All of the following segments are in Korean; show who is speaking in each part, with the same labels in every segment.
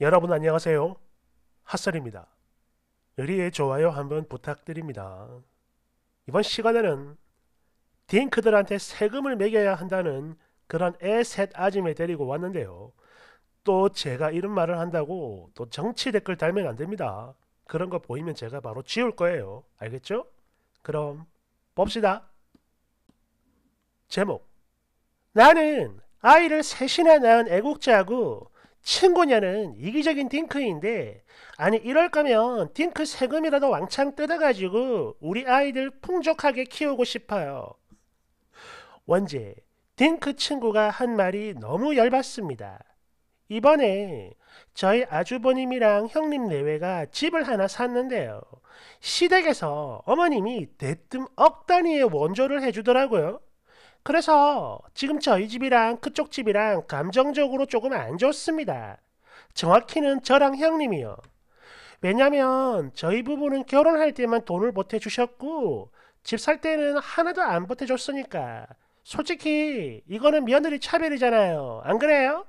Speaker 1: 여러분 안녕하세요. 핫설입니다. 의리의 좋아요 한번 부탁드립니다. 이번 시간에는 딩크들한테 세금을 매겨야 한다는 그런 애셋 아짐에 데리고 왔는데요. 또 제가 이런 말을 한다고 또 정치 댓글 달면 안됩니다. 그런 거 보이면 제가 바로 지울 거예요. 알겠죠? 그럼 봅시다. 제목 나는 아이를 셋이나 낳은 애국자고 친구냐는 이기적인 딩크인데 아니 이럴 거면 딩크 세금이라도 왕창 뜯어가지고 우리 아이들 풍족하게 키우고 싶어요. 원제 딩크 친구가 한 말이 너무 열받습니다. 이번에 저희 아주버님이랑 형님 내외가 집을 하나 샀는데요. 시댁에서 어머님이 대뜸 억 단위의 원조를 해주더라고요. 그래서 지금 저희 집이랑 그쪽 집이랑 감정적으로 조금 안 좋습니다. 정확히는 저랑 형님이요. 왜냐면 저희 부부는 결혼할 때만 돈을 보태주셨고 집 살 때는 하나도 안 보태줬으니까 솔직히 이거는 며느리 차별이잖아요. 안 그래요?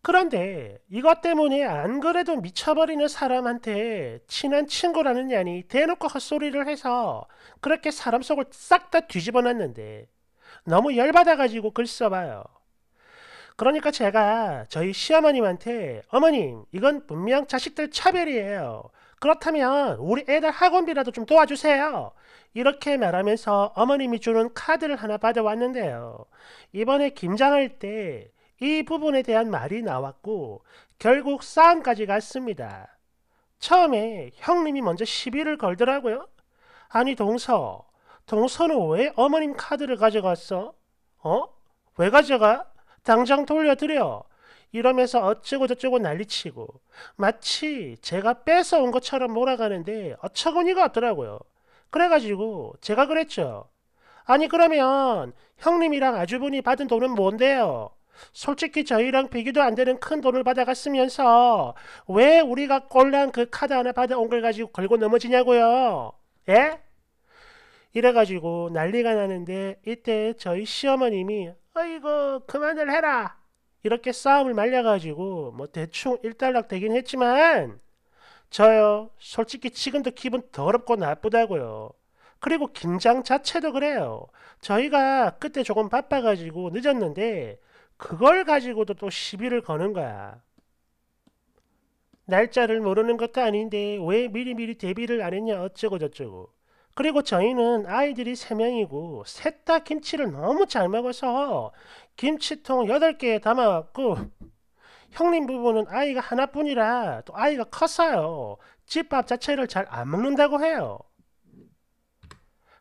Speaker 1: 그런데 이것 때문에 안 그래도 미쳐버리는 사람한테 친한 친구라는 년이 대놓고 헛소리를 해서 그렇게 사람 속을 싹 다 뒤집어 놨는데 너무 열받아가지고 글 써봐요. 그러니까 제가 저희 시어머님한테 어머님 이건 분명 자식들 차별이에요. 그렇다면 우리 애들 학원비라도 좀 도와주세요. 이렇게 말하면서 어머님이 주는 카드를 하나 받아왔는데요. 이번에 김장할 때이 부분에 대한 말이 나왔고 결국 싸움까지 갔습니다. 처음에 형님이 먼저 시비를 걸더라고요. 아니 동서, 동서는 왜 어머님 카드를 가져갔어? 어? 왜 가져가? 당장 돌려드려. 이러면서 어쩌고 저쩌고 난리치고 마치 제가 뺏어온 것처럼 몰아가는데 어처구니가 없더라고요. 그래가지고 제가 그랬죠. 아니 그러면 형님이랑 아주분이 받은 돈은 뭔데요? 솔직히 저희랑 비교도 안 되는 큰 돈을 받아갔으면서 왜 우리가 꼴랑 그 카드 하나 받아온 걸 가지고 걸고 넘어지냐고요. 예? 이래가지고 난리가 나는데 이때 저희 시어머님이 어이구 그만을 해라 이렇게 싸움을 말려가지고 뭐 대충 일단락 되긴 했지만 저요 솔직히 지금도 기분 더럽고 나쁘다고요. 그리고 긴장 자체도 그래요. 저희가 그때 조금 바빠가지고 늦었는데 그걸 가지고도 또 시비를 거는 거야. 날짜를 모르는 것도 아닌데 왜 미리미리 대비를 안 했냐 어쩌고 저쩌고. 그리고 저희는 아이들이 3명이고 셋 다 김치를 너무 잘 먹어서 김치통 8개에 담아갖고 형님 부부는 아이가 하나뿐이라 또 아이가 컸어요. 집밥 자체를 잘 안 먹는다고 해요.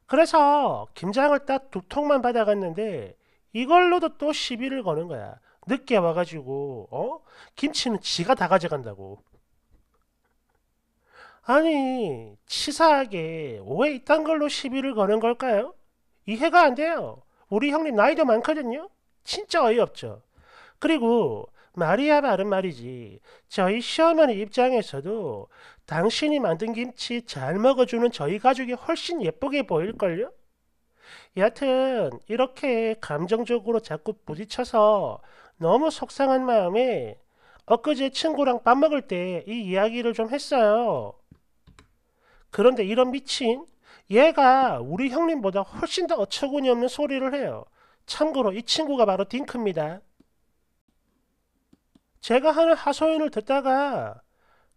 Speaker 1: 그래서 김장을 딱 두 통만 받아갔는데 이걸로도 또 시비를 거는 거야. 늦게 와가지고 어? 김치는 지가 다 가져간다고. 아니 치사하게 왜 이딴 걸로 시비를 거는 걸까요? 이해가 안 돼요. 우리 형님 나이도 많거든요. 진짜 어이없죠. 그리고 말이야 말은 말이지 저희 시어머니 입장에서도 당신이 만든 김치 잘 먹어주는 저희 가족이 훨씬 예쁘게 보일걸요? 여하튼 이렇게 감정적으로 자꾸 부딪혀서 너무 속상한 마음에 엊그제 친구랑 밥 먹을 때 이 이야기를 좀 했어요. 그런데 이런 미친 얘가 우리 형님보다 훨씬 더 어처구니 없는 소리를 해요. 참고로 이 친구가 바로 딩크입니다. 제가 하는 하소연을 듣다가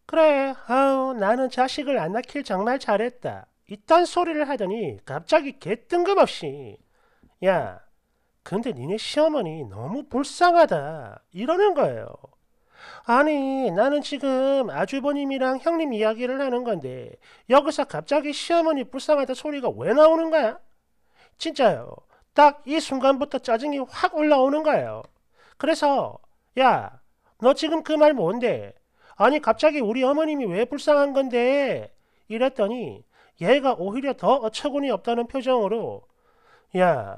Speaker 1: 그래 아우 나는 자식을 안 낳길 정말 잘했다. 이딴 소리를 하더니 갑자기 개뜬금없이 야 근데 니네 시어머니 너무 불쌍하다 이러는 거예요. 아니 나는 지금 아주버님이랑 형님 이야기를 하는 건데 여기서 갑자기 시어머니 불쌍하다 소리가 왜 나오는 거야? 진짜요. 딱 이 순간부터 짜증이 확 올라오는 거예요. 그래서 야 너 지금 그 말 뭔데? 아니 갑자기 우리 어머님이 왜 불쌍한 건데? 이랬더니 얘가 오히려 더 어처구니 없다는 표정으로 야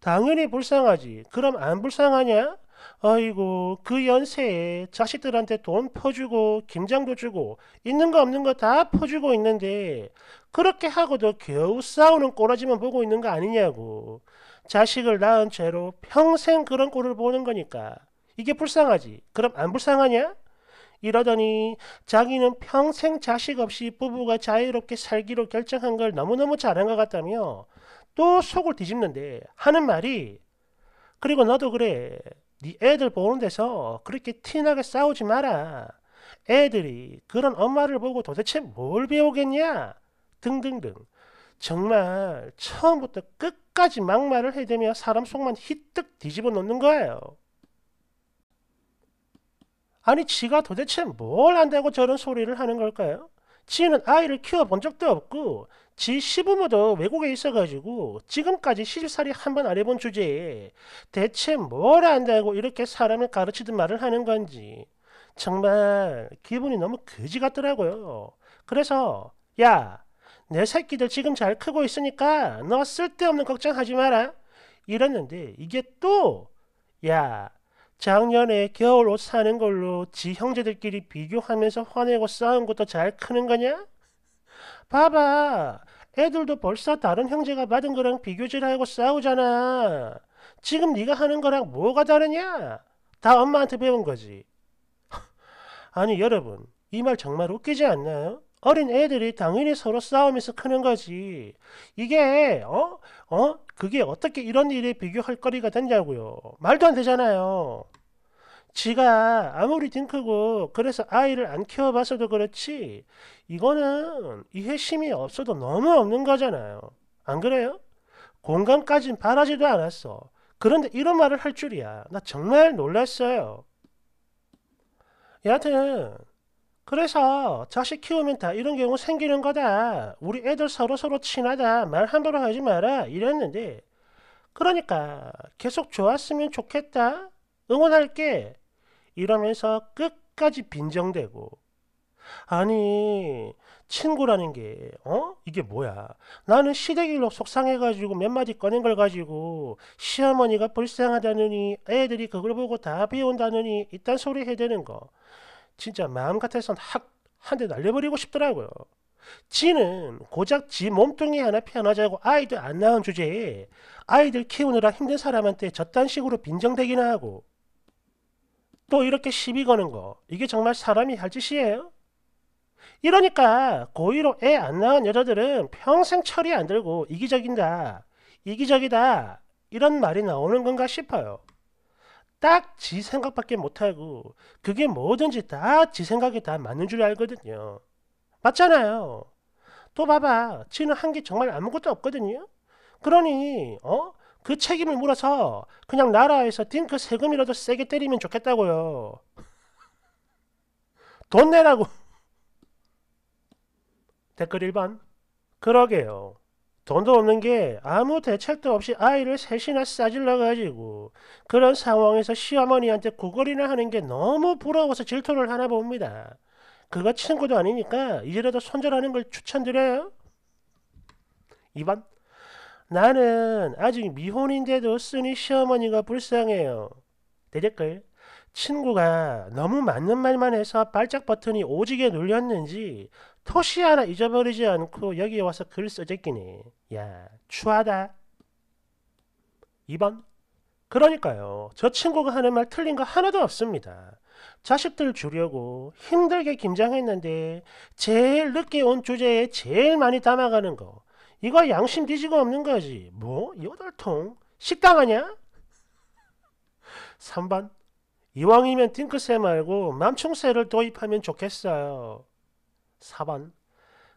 Speaker 1: 당연히 불쌍하지 그럼 안 불쌍하냐? 아이고 그 연세에 자식들한테 돈 퍼주고 김장도 주고 있는 거 없는 거 다 퍼주고 있는데 그렇게 하고도 겨우 싸우는 꼬라지만 보고 있는 거 아니냐고 자식을 낳은 죄로 평생 그런 꼴을 보는 거니까 이게 불쌍하지 그럼 안 불쌍하냐? 이러더니 자기는 평생 자식 없이 부부가 자유롭게 살기로 결정한 걸 너무너무 잘한 것 같다며 또 속을 뒤집는데 하는 말이 그리고 너도 그래. 네 애들 보는 데서 그렇게 티나게 싸우지 마라. 애들이 그런 엄마를 보고 도대체 뭘 배우겠냐? 등등등. 정말 처음부터 끝까지 막말을 해대며 사람 속만 히뜩 뒤집어 놓는 거예요. 아니 지가 도대체 뭘 안다고 저런 소리를 하는 걸까요? 지는 아이를 키워본 적도 없고 지 시부모도 외국에 있어가지고 지금까지 시집살이 한 번 안 해본 주제에 대체 뭘 안다고 이렇게 사람을 가르치듯 말을 하는 건지 정말 기분이 너무 거지 같더라고요. 그래서 야 내 새끼들 지금 잘 크고 있으니까 너 쓸데없는 걱정하지 마라 이랬는데 이게 또야 작년에 겨울 옷 사는 걸로 지 형제들끼리 비교하면서 화내고 싸운 것도 잘 크는 거냐? 봐봐. 애들도 벌써 다른 형제가 받은 거랑 비교질하고 싸우잖아. 지금 네가 하는 거랑 뭐가 다르냐? 다 엄마한테 배운 거지. 아니 여러분 이 말 정말 웃기지 않나요? 어린 애들이 당연히 서로 싸우면서 크는 거지. 이게 어? 어? 그게 어떻게 이런 일에 비교할 거리가 되냐고요. 말도 안 되잖아요. 지가 아무리 딩크고 그래서 아이를 안 키워봤어도 그렇지 이거는 이해심이 없어도 너무 없는 거잖아요. 안 그래요? 공감까진 바라지도 않았어. 그런데 이런 말을 할 줄이야. 나 정말 놀랐어요. 여하튼 그래서 자식 키우면 다 이런 경우 생기는 거다. 우리 애들 서로 서로 친하다. 말 함부로 하지 마라. 이랬는데 그러니까 계속 좋았으면 좋겠다. 응원할게. 이러면서 끝까지 빈정대고 아니 친구라는 게 어? 이게 뭐야? 나는 시댁일로 속상해가지고 몇 마디 꺼낸 걸 가지고 시어머니가 불쌍하다느니 애들이 그걸 보고 다 배운다느니 이딴 소리 해대는 거 진짜 마음 같아서는확한 대 날려버리고 싶더라고요. 지는 고작 지 몸뚱이 하나 피어나자고 아이들 안 낳은 주제에 아이들 키우느라 힘든 사람한테 저딴 식으로 빈정대기나 하고 또 이렇게 시비 거는 거 이게 정말 사람이 할 짓이에요? 이러니까 고의로 애 안 낳은 여자들은 평생 철이 안 들고 이기적인다 이기적이다 이런 말이 나오는 건가 싶어요. 딱지 생각밖에 못하고 그게 뭐든지 다 지 생각이 다 맞는 줄 알거든요. 맞잖아요. 또 봐봐. 지는 한 게 정말 아무것도 없거든요. 그러니 어? 그 책임을 물어서 그냥 나라에서 딩크 세금이라도 세게 때리면 좋겠다고요. 돈 내라고. 댓글 1번. 그러게요. 돈도 없는 게 아무 대책도 없이 아이를 셋이나 싸질러가지고 그런 상황에서 시어머니한테 구걸이나 하는 게 너무 부러워서 질투를 하나 봅니다. 그거 친구도 아니니까 이제라도 손절하는 걸 추천드려요. 2번 나는 아직 미혼인데도 쓰니 시어머니가 불쌍해요. 대댓글 친구가 너무 맞는 말만 해서 발작 버튼이 오지게 눌렸는지 토시 하나 잊어버리지 않고 여기에 와서 글 써제끼니 야 추하다 2번 그러니까요 저 친구가 하는 말 틀린 거 하나도 없습니다 자식들 주려고 힘들게 김장했는데 제일 늦게 온 주제에 제일 많이 담아가는 거 이거 양심 뒤지고 없는 거지 뭐? 8 통? 식당 아냐? 3번 이왕이면 띵크새 말고 맘충세를 도입하면 좋겠어요 4번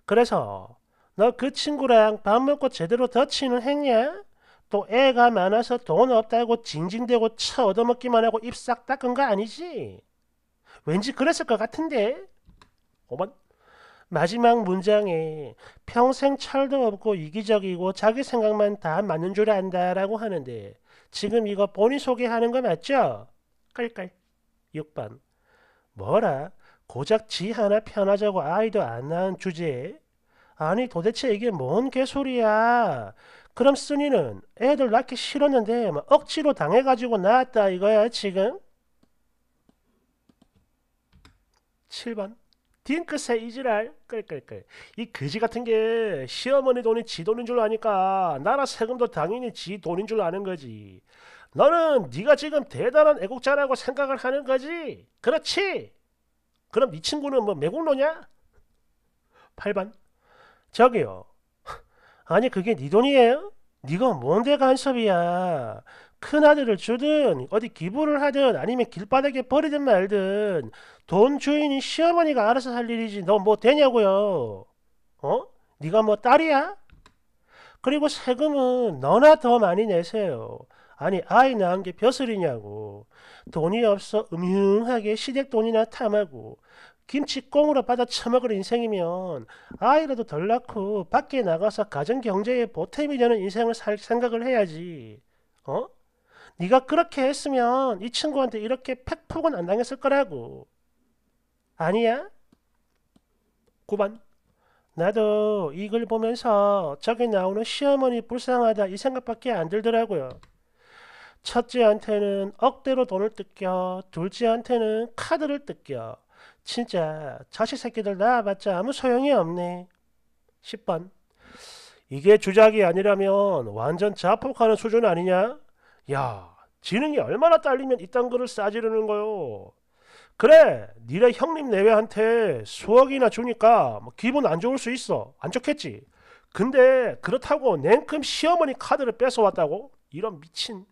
Speaker 1: 그래서 너 그 친구랑 밥 먹고 제대로 더치는행냐또 애가 많아서 돈 없다고 징징대고 차 얻어먹기만 하고 입 싹 닦은 거 아니지? 왠지 그랬을 것 같은데? 5번 마지막 문장에 평생 철도 없고 이기적이고 자기 생각만 다 맞는 줄 안다라고 하는데 지금 이거 본인 소개하는 거 맞죠? 깔깔 6번 뭐라? 고작 지 하나 편하자고 아이도 안 낳은 주제에 아니 도대체 이게 뭔 개소리야. 그럼 순이는 애들 낳기 싫었는데 막 뭐 억지로 당해가지고 낳았다 이거야 지금? 7번 딩크세 이지랄 끌끌끌 이 그지 같은 게 시어머니 돈이 지 돈인 줄 아니까 나라 세금도 당연히 지 돈인 줄 아는 거지 너는 네가 지금 대단한 애국자라고 생각을 하는 거지 그렇지 그럼 이 네 친구는 뭐 매국노냐? 8반 저기요 아니 그게 네 돈이에요? 네가 뭔데 간섭이야 큰아들을 주든 어디 기부를 하든 아니면 길바닥에 버리든 말든 돈 주인이 시어머니가 알아서 할 일이지 너 뭐 되냐고요 어? 네가 뭐 딸이야? 그리고 세금은 너나 더 많이 내세요 아니 아이 낳은 게 벼슬이냐고 돈이 없어 음흉하게 시댁돈이나 탐하고 김치꽁으로 받아 처먹을 인생이면 아이라도 덜 낳고 밖에 나가서 가정경제에 보탬이 되는 인생을 살 생각을 해야지. 어? 네가 그렇게 했으면 이 친구한테 이렇게 팩폭은 안 당했을 거라고. 아니야? 9반 나도 이 글 보면서 저기 나오는 시어머니 불쌍하다 이 생각밖에 안 들더라고요. 첫째한테는 억대로 돈을 뜯겨 둘째한테는 카드를 뜯겨 진짜 자식 새끼들 낳아봤자 아무 소용이 없네 10번 이게 주작이 아니라면 완전 자폭하는 수준 아니냐? 야 지능이 얼마나 딸리면 이딴 거를 싸지르는 거요 그래 니네 형님 내외한테 수억이나 주니까 뭐 기분 안 좋을 수 있어 안 좋겠지 근데 그렇다고 냉큼 시어머니 카드를 뺏어왔다고? 이런 미친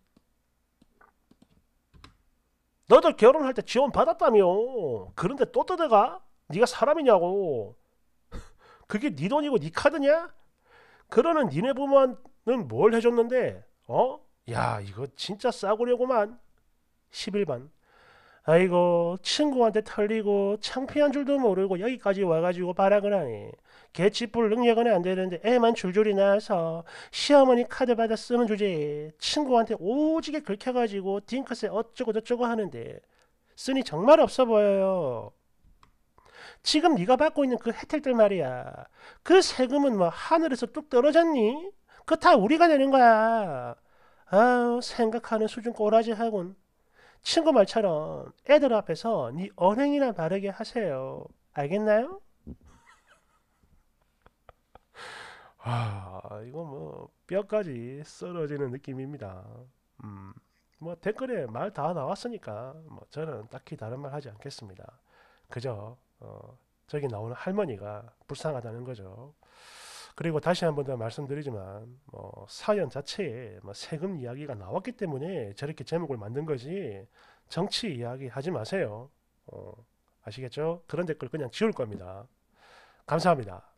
Speaker 1: 너들 결혼할 때 지원 받았다며. 그런데 또 떠들어가? 네가 사람이냐고. 그게 네 돈이고 네 카드냐? 그러는 니네 부모는 뭘 해줬는데? 어? 야 이거 진짜 싸구려구만 11반 아이고 친구한테 털리고 창피한 줄도 모르고 여기까지 와가지고 바라을 하니 개치불 능력은 안 되는데 애만 줄줄이 나와서 시어머니 카드 받아 쓰면 주제에 친구한테 오지게 긁혀가지고 딩크스 어쩌고 저쩌고 하는데 쓰니 정말 없어 보여요. 지금 네가 받고 있는 그 혜택들 말이야. 그 세금은 뭐 하늘에서 뚝 떨어졌니? 그 다 우리가 내는 거야. 아우 생각하는 수준 꼬라지하군. 친구 말처럼 애들 앞에서 네 언행이나 바르게 하세요. 알겠나요? 아, 이거 뭐 뼈까지 쓰러지는 느낌입니다. 음, 뭐 댓글에 말 다 나왔으니까 뭐 저는 딱히 다른 말 하지 않겠습니다. 그저 어, 저기 나오는 할머니가 불쌍하다는 거죠. 그리고 다시 한 번 더 말씀드리지만 뭐 사연 자체에 뭐 세금 이야기가 나왔기 때문에 저렇게 제목을 만든 거지 정치 이야기 하지 마세요. 어, 아시겠죠? 그런 댓글 그냥 지울 겁니다. 감사합니다.